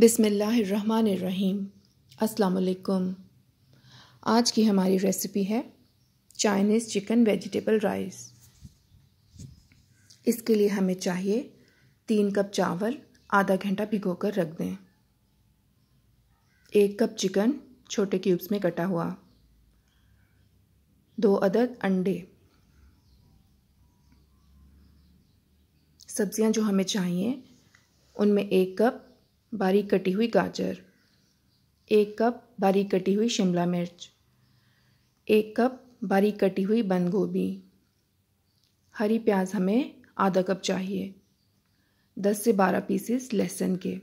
बिसमीम अस्सलाम आज की हमारी रेसिपी है चाइनीज़ चिकन वेजिटेबल राइस इसके लिए हमें चाहिए तीन कप चावल आधा घंटा भिगो कर रख दें एक कप चिकन छोटे क्यूब्स में कटा हुआ दो अदद अंडे सब्जियां जो हमें चाहिए उनमें एक कप बारीक कटी हुई गाजर एक कप बारीक कटी हुई शिमला मिर्च एक कप बारीक कटी हुई बंद गोभी हरी प्याज हमें आधा कप चाहिए दस से बारह पीसेस लहसुन के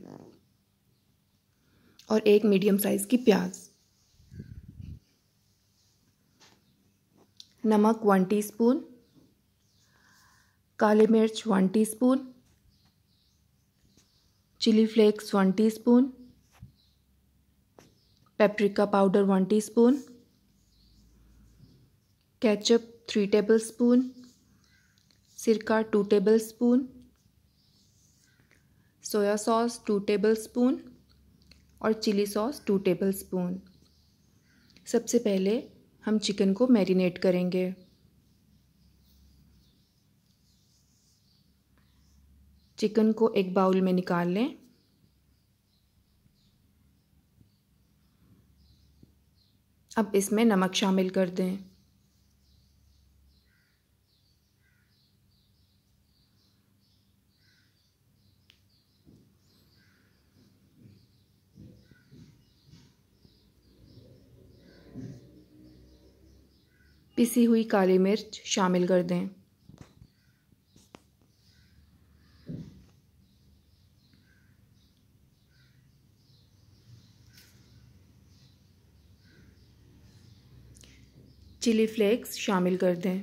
और एक मीडियम साइज़ की प्याज नमक वन टीस्पून काले मिर्च one teaspoon chilli flakes one teaspoon, paprika powder one teaspoon, ketchup three tablespoon, सिरका two tablespoon, soya sauce two tablespoon और चिली सॉस टू टेबलस्पून। सबसे पहले हम चिकन को मैरिनेट करेंगे चिकन को एक बाउल में निकाल लें अब इसमें नमक शामिल कर दें पिसी हुई काली मिर्च शामिल कर दें चिली फ्लेक्स शामिल कर दें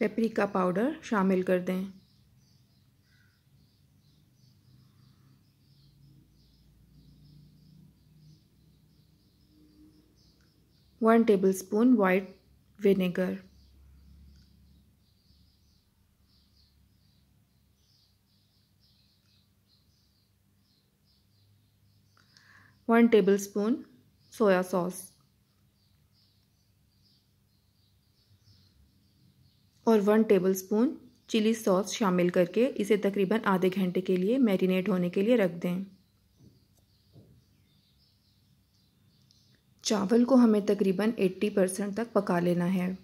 पेपरिका पाउडर शामिल कर दें one tablespoon white vinegar one table spoon soya sauce और one table spoon chilli sauce शामिल करके इसे तकरीबन आधे घंटे के लिए मैरिनेट होने के लिए रख दें चावल को हमें तकरीबन 80 परसेंट तक पका लेना है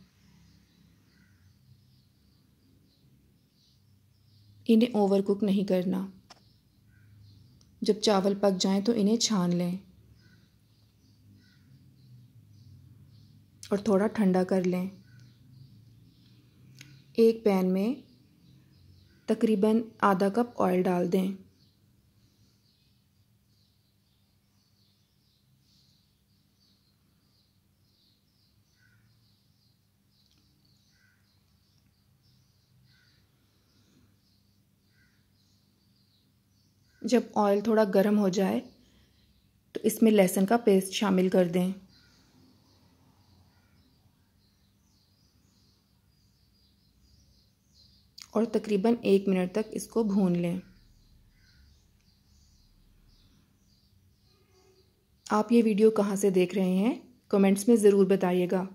इन्हें ओवर कुक नहीं करना जब चावल पक जाएं तो इन्हें छान लें और थोड़ा ठंडा कर लें एक पैन में तकरीबन आधा कप ऑयल डाल दें जब ऑयल थोड़ा गर्म हो जाए तो इसमें लहसुन का पेस्ट शामिल कर दें और तकरीबन एक मिनट तक इसको भून लें आप ये वीडियो कहाँ से देख रहे हैं कमेंट्स में ज़रूर बताइएगा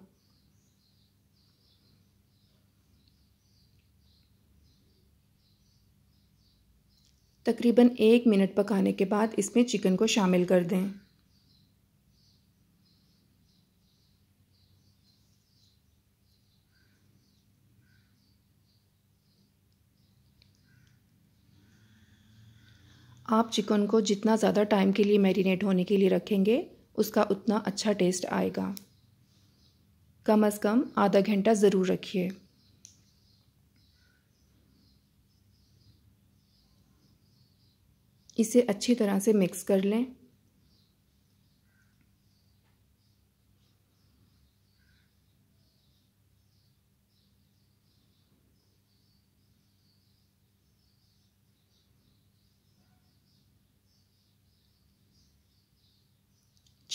तकरीबन एक मिनट पकाने के बाद इसमें चिकन को शामिल कर दें आप चिकन को जितना ज़्यादा टाइम के लिए मैरिनेट होने के लिए रखेंगे उसका उतना अच्छा टेस्ट आएगा कम अज़ कम आधा घंटा ज़रूर रखिए इसे अच्छी तरह से मिक्स कर लें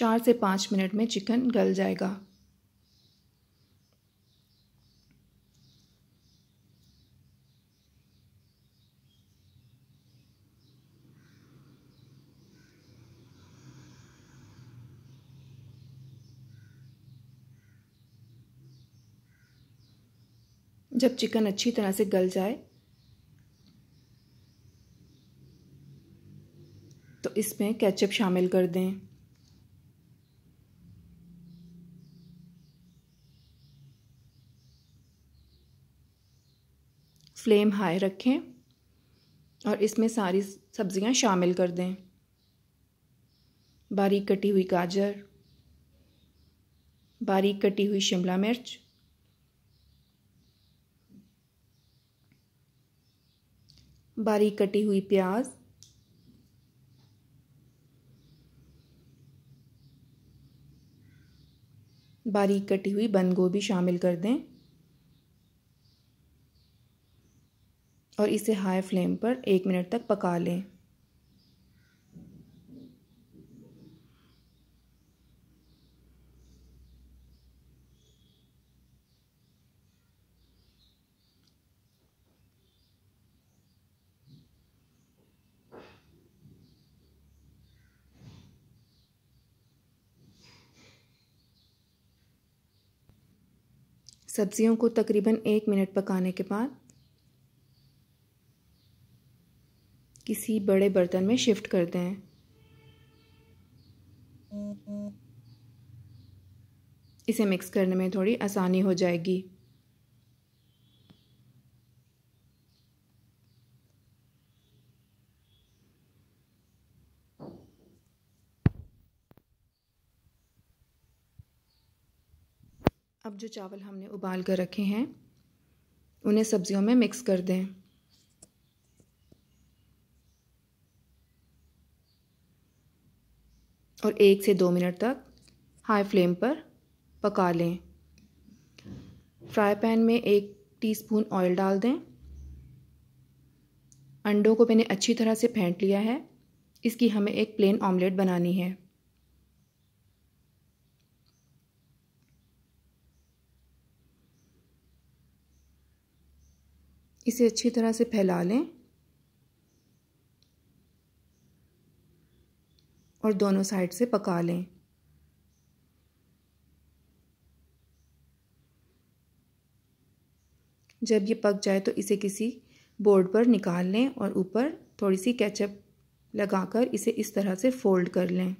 चार से पाँच मिनट में चिकन गल जाएगा जब चिकन अच्छी तरह से गल जाए तो इसमें केचप शामिल कर दें फ्लेम हाई रखें और इसमें सारी सब्जियां शामिल कर दें बारीक कटी हुई गाजर बारीक कटी हुई शिमला मिर्च बारीक कटी हुई प्याज बारीक कटी हुई बंद गोभी शामिल कर दें और इसे हाई फ्लेम पर एक मिनट तक पका लें सब्जियों को तकरीबन एक मिनट पकाने के बाद किसी बड़े बर्तन में शिफ्ट कर दें इसे मिक्स करने में थोड़ी आसानी हो जाएगी अब जो चावल हमने उबाल कर रखे हैं उन्हें सब्जियों में मिक्स कर दें और एक से दो मिनट तक हाई फ्लेम पर पका लें फ्राई पैन में एक टीस्पून ऑयल डाल दें अंडों को मैंने अच्छी तरह से फेंट लिया है इसकी हमें एक प्लेन ऑमलेट बनानी है इसे अच्छी तरह से फैला लें और दोनों साइड से पका लें जब ये पक जाए तो इसे किसी बोर्ड पर निकाल लें और ऊपर थोड़ी सी केचप लगाकर इसे इस तरह से फोल्ड कर लें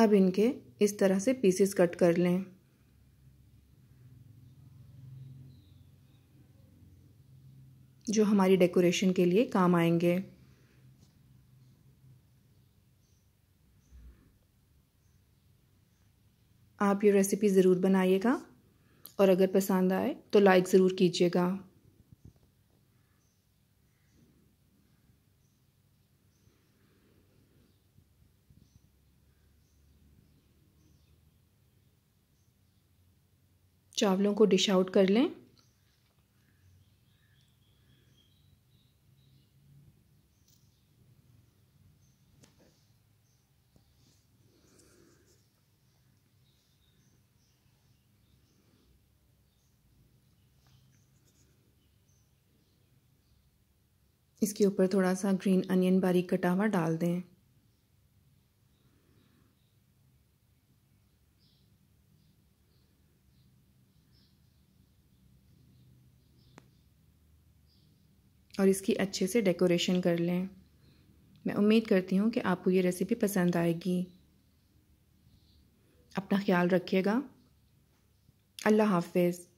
अब इनके इस तरह से पीसेस कट कर लें जो हमारी डेकोरेशन के लिए काम आएंगे आप ये रेसिपी ज़रूर बनाइएगा और अगर पसंद आए तो लाइक ज़रूर कीजिएगा चावलों को डिश आउट कर लें इसके ऊपर थोड़ा सा ग्रीन अनियन बारीक कटा हुआ डाल दें और इसकी अच्छे से डेकोरेशन कर लें मैं उम्मीद करती हूँ कि आपको ये रेसिपी पसंद आएगी अपना ख्याल रखिएगा अल्लाह हाफिज़